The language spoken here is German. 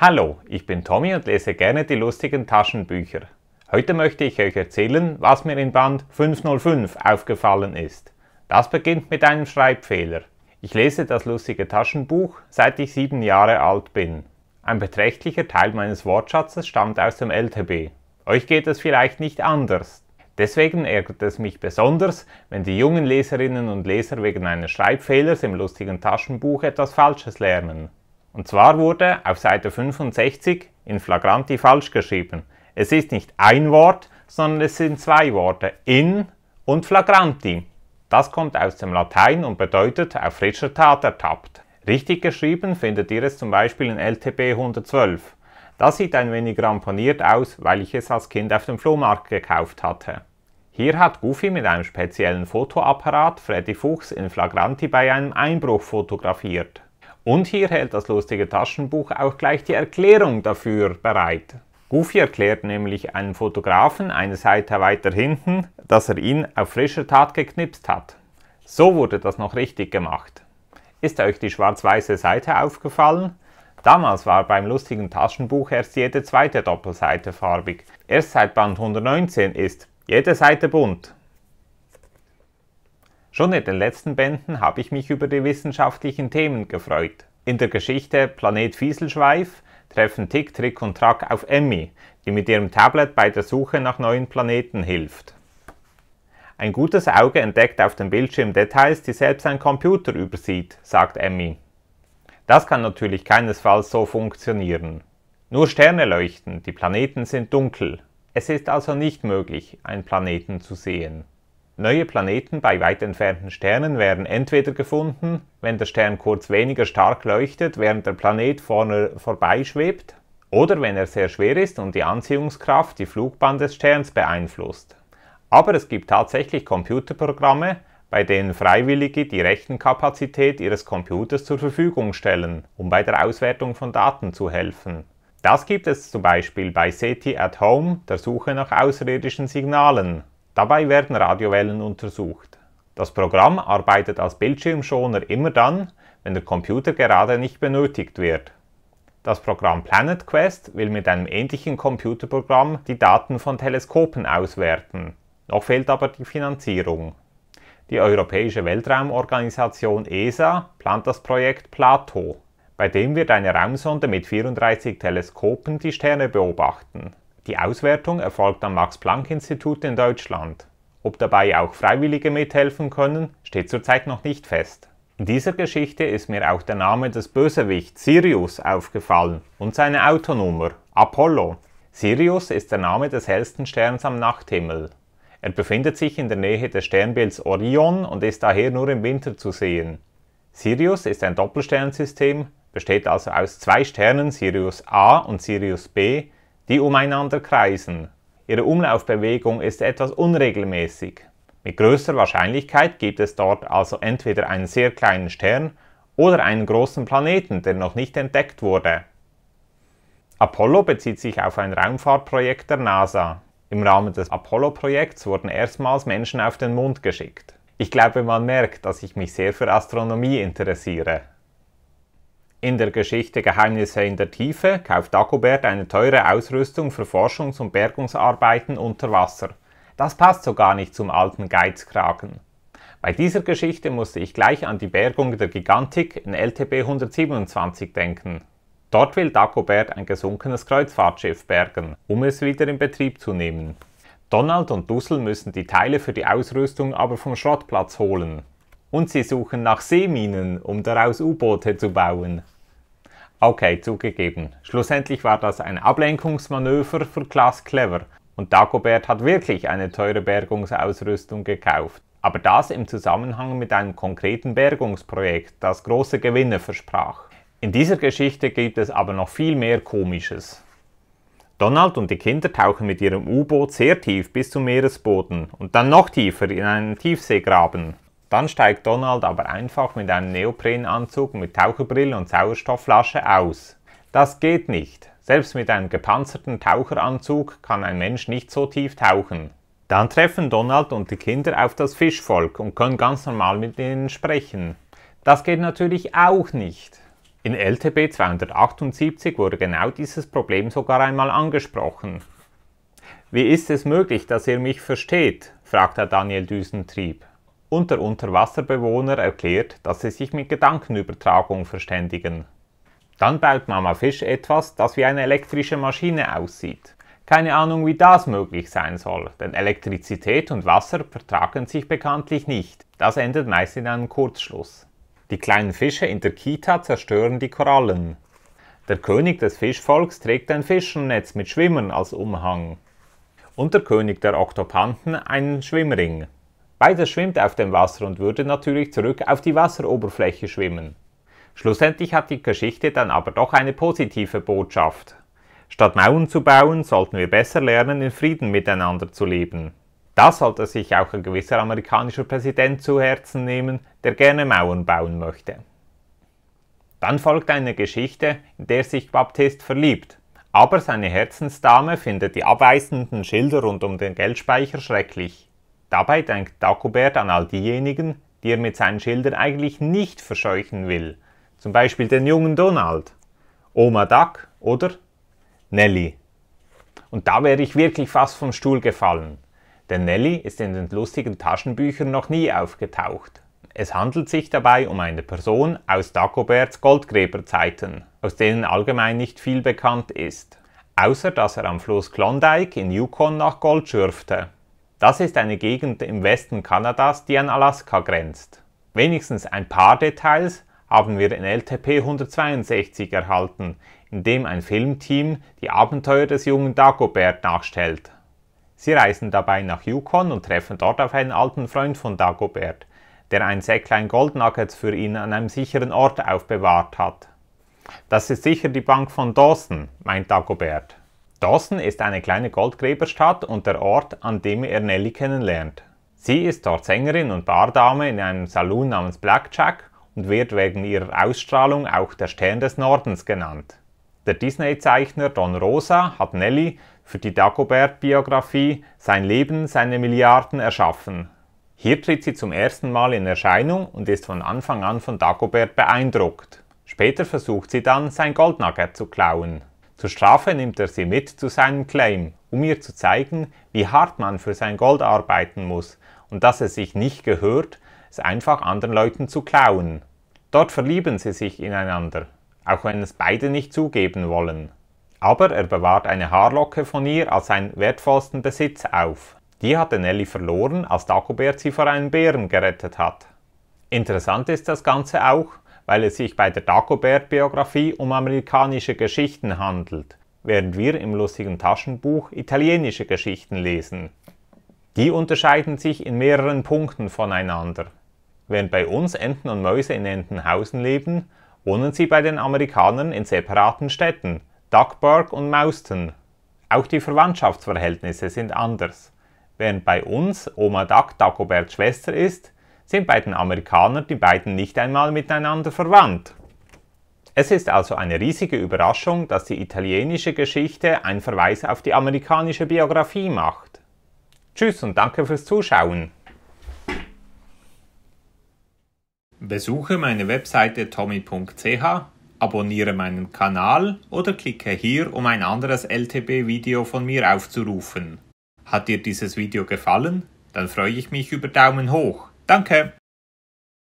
Hallo, ich bin Tommy und lese gerne die lustigen Taschenbücher. Heute möchte ich euch erzählen, was mir in Band 505 aufgefallen ist. Das beginnt mit einem Schreibfehler. Ich lese das lustige Taschenbuch, seit ich sieben Jahre alt bin. Ein beträchtlicher Teil meines Wortschatzes stammt aus dem LTB. Euch geht es vielleicht nicht anders. Deswegen ärgert es mich besonders, wenn die jungen Leserinnen und Leser wegen eines Schreibfehlers im lustigen Taschenbuch etwas Falsches lernen. Und zwar wurde auf Seite 65 in Flagranti falsch geschrieben. Es ist nicht ein Wort, sondern es sind zwei Worte, in und flagranti. Das kommt aus dem Latein und bedeutet auf frischer Tat ertappt. Richtig geschrieben findet ihr es zum Beispiel in LTB 112. Das sieht ein wenig ramponiert aus, weil ich es als Kind auf dem Flohmarkt gekauft hatte. Hier hat Goofy mit einem speziellen Fotoapparat Freddy Fuchs in Flagranti bei einem Einbruch fotografiert. Und hier hält das lustige Taschenbuch auch gleich die Erklärung dafür bereit. Goofy erklärt nämlich einem Fotografen eine Seite weiter hinten, dass er ihn auf frischer Tat geknipst hat. So wurde das noch richtig gemacht. Ist euch die schwarz-weiße Seite aufgefallen? Damals war beim lustigen Taschenbuch erst jede zweite Doppelseite farbig. Erst seit Band 119 ist jede Seite bunt. Schon in den letzten Bänden habe ich mich über die wissenschaftlichen Themen gefreut. In der Geschichte Planet Fieselschweif treffen Tick, Trick und Track auf Emmy, die mit ihrem Tablet bei der Suche nach neuen Planeten hilft. Ein gutes Auge entdeckt auf dem Bildschirm Details, die selbst ein Computer übersieht, sagt Emmy. Das kann natürlich keinesfalls so funktionieren. Nur Sterne leuchten, die Planeten sind dunkel. Es ist also nicht möglich, einen Planeten zu sehen. Neue Planeten bei weit entfernten Sternen werden entweder gefunden, wenn der Stern kurz weniger stark leuchtet, während der Planet vorne vorbeischwebt, oder wenn er sehr schwer ist und die Anziehungskraft die Flugbahn des Sterns beeinflusst. Aber es gibt tatsächlich Computerprogramme, bei denen Freiwillige die Rechenkapazität ihres Computers zur Verfügung stellen, um bei der Auswertung von Daten zu helfen. Das gibt es zum Beispiel bei SETI at Home, der Suche nach außerirdischen Signalen, Dabei werden Radiowellen untersucht. Das Programm arbeitet als Bildschirmschoner immer dann, wenn der Computer gerade nicht benötigt wird. Das Programm Planet Quest will mit einem ähnlichen Computerprogramm die Daten von Teleskopen auswerten. Noch fehlt aber die Finanzierung. Die Europäische Weltraumorganisation ESA plant das Projekt Plato, bei dem wird eine Raumsonde mit 34 Teleskopen die Sterne beobachten. Die Auswertung erfolgt am Max-Planck-Institut in Deutschland. Ob dabei auch Freiwillige mithelfen können, steht zurzeit noch nicht fest. In dieser Geschichte ist mir auch der Name des Bösewichts Sirius aufgefallen und seine Autonummer Apollo. Sirius ist der Name des hellsten Sterns am Nachthimmel. Er befindet sich in der Nähe des Sternbilds Orion und ist daher nur im Winter zu sehen. Sirius ist ein Doppelsternsystem, besteht also aus zwei Sternen Sirius A und Sirius B die umeinander kreisen. Ihre Umlaufbewegung ist etwas unregelmäßig. Mit größter Wahrscheinlichkeit gibt es dort also entweder einen sehr kleinen Stern oder einen großen Planeten, der noch nicht entdeckt wurde. Apollo bezieht sich auf ein Raumfahrtprojekt der NASA. Im Rahmen des Apollo-Projekts wurden erstmals Menschen auf den Mond geschickt. Ich glaube, man merkt, dass ich mich sehr für Astronomie interessiere. In der Geschichte Geheimnisse in der Tiefe kauft Dagobert eine teure Ausrüstung für Forschungs- und Bergungsarbeiten unter Wasser. Das passt so gar nicht zum alten Geizkragen. Bei dieser Geschichte musste ich gleich an die Bergung der Gigantik in LTB 127 denken. Dort will Dagobert ein gesunkenes Kreuzfahrtschiff bergen, um es wieder in Betrieb zu nehmen. Donald und Dussel müssen die Teile für die Ausrüstung aber vom Schrottplatz holen. Und sie suchen nach Seeminen, um daraus U-Boote zu bauen. Okay, zugegeben. Schlussendlich war das ein Ablenkungsmanöver für Klaas Clever und Dagobert hat wirklich eine teure Bergungsausrüstung gekauft. Aber das im Zusammenhang mit einem konkreten Bergungsprojekt, das große Gewinne versprach. In dieser Geschichte gibt es aber noch viel mehr Komisches. Donald und die Kinder tauchen mit ihrem U-Boot sehr tief bis zum Meeresboden und dann noch tiefer in einen Tiefseegraben. Dann steigt Donald aber einfach mit einem Neoprenanzug mit Taucherbrille und Sauerstoffflasche aus. Das geht nicht. Selbst mit einem gepanzerten Taucheranzug kann ein Mensch nicht so tief tauchen. Dann treffen Donald und die Kinder auf das Fischvolk und können ganz normal mit ihnen sprechen. Das geht natürlich auch nicht. In LTB 278 wurde genau dieses Problem sogar einmal angesprochen. Wie ist es möglich, dass ihr mich versteht? fragt der Daniel Düsentrieb und der Unterwasserbewohner erklärt, dass sie sich mit Gedankenübertragung verständigen. Dann baut Mama Fisch etwas, das wie eine elektrische Maschine aussieht. Keine Ahnung, wie das möglich sein soll, denn Elektrizität und Wasser vertragen sich bekanntlich nicht. Das endet meist in einem Kurzschluss. Die kleinen Fische in der Kita zerstören die Korallen. Der König des Fischvolks trägt ein Fischernetz mit Schwimmern als Umhang. Und der König der Oktopanten einen Schwimmring. Beides schwimmt auf dem Wasser und würde natürlich zurück auf die Wasseroberfläche schwimmen. Schlussendlich hat die Geschichte dann aber doch eine positive Botschaft. Statt Mauern zu bauen, sollten wir besser lernen, in Frieden miteinander zu leben. Das sollte sich auch ein gewisser amerikanischer Präsident zu Herzen nehmen, der gerne Mauern bauen möchte. Dann folgt eine Geschichte, in der sich Baptist verliebt. Aber seine Herzensdame findet die abweisenden Schilder rund um den Geldspeicher schrecklich. Dabei denkt Dagobert an all diejenigen, die er mit seinen Schildern eigentlich nicht verscheuchen will. Zum Beispiel den jungen Donald, Oma Duck oder Nelly. Und da wäre ich wirklich fast vom Stuhl gefallen, denn Nelly ist in den lustigen Taschenbüchern noch nie aufgetaucht. Es handelt sich dabei um eine Person aus Dagoberts Goldgräberzeiten, aus denen allgemein nicht viel bekannt ist, außer dass er am Fluss Klondike in Yukon nach Gold schürfte. Das ist eine Gegend im Westen Kanadas, die an Alaska grenzt. Wenigstens ein paar Details haben wir in LTP 162 erhalten, in dem ein Filmteam die Abenteuer des jungen Dagobert nachstellt. Sie reisen dabei nach Yukon und treffen dort auf einen alten Freund von Dagobert, der ein Säcklein Goldnuggets für ihn an einem sicheren Ort aufbewahrt hat. Das ist sicher die Bank von Dawson, meint Dagobert. Dawson ist eine kleine Goldgräberstadt und der Ort, an dem er Nelly kennenlernt. Sie ist dort Sängerin und Bardame in einem Saloon namens Blackjack und wird wegen ihrer Ausstrahlung auch der Stern des Nordens genannt. Der Disney-Zeichner Don Rosa hat Nelly für die Dagobert-Biografie Sein Leben, seine Milliarden erschaffen. Hier tritt sie zum ersten Mal in Erscheinung und ist von Anfang an von Dagobert beeindruckt. Später versucht sie dann, sein Goldnugget zu klauen. Zur Strafe nimmt er sie mit zu seinem Claim, um ihr zu zeigen, wie hart man für sein Gold arbeiten muss und dass es sich nicht gehört, es einfach anderen Leuten zu klauen. Dort verlieben sie sich ineinander, auch wenn es beide nicht zugeben wollen. Aber er bewahrt eine Haarlocke von ihr als seinen wertvollsten Besitz auf. Die hatte Nelly verloren, als Dagobert sie vor einem Bären gerettet hat. Interessant ist das Ganze auch, weil es sich bei der Dagobert-Biografie um amerikanische Geschichten handelt, während wir im lustigen Taschenbuch italienische Geschichten lesen. Die unterscheiden sich in mehreren Punkten voneinander. Während bei uns Enten und Mäuse in Entenhausen leben, wohnen sie bei den Amerikanern in separaten Städten, Duckburg und Mauston. Auch die Verwandtschaftsverhältnisse sind anders. Während bei uns Oma Duck Dagoberts Schwester ist, sind beiden Amerikaner die beiden nicht einmal miteinander verwandt. Es ist also eine riesige Überraschung, dass die italienische Geschichte einen Verweis auf die amerikanische Biografie macht. Tschüss und danke fürs Zuschauen. Besuche meine Webseite tommy.ch, abonniere meinen Kanal oder klicke hier, um ein anderes LTB-Video von mir aufzurufen. Hat dir dieses Video gefallen? Dann freue ich mich über Daumen hoch. 打开。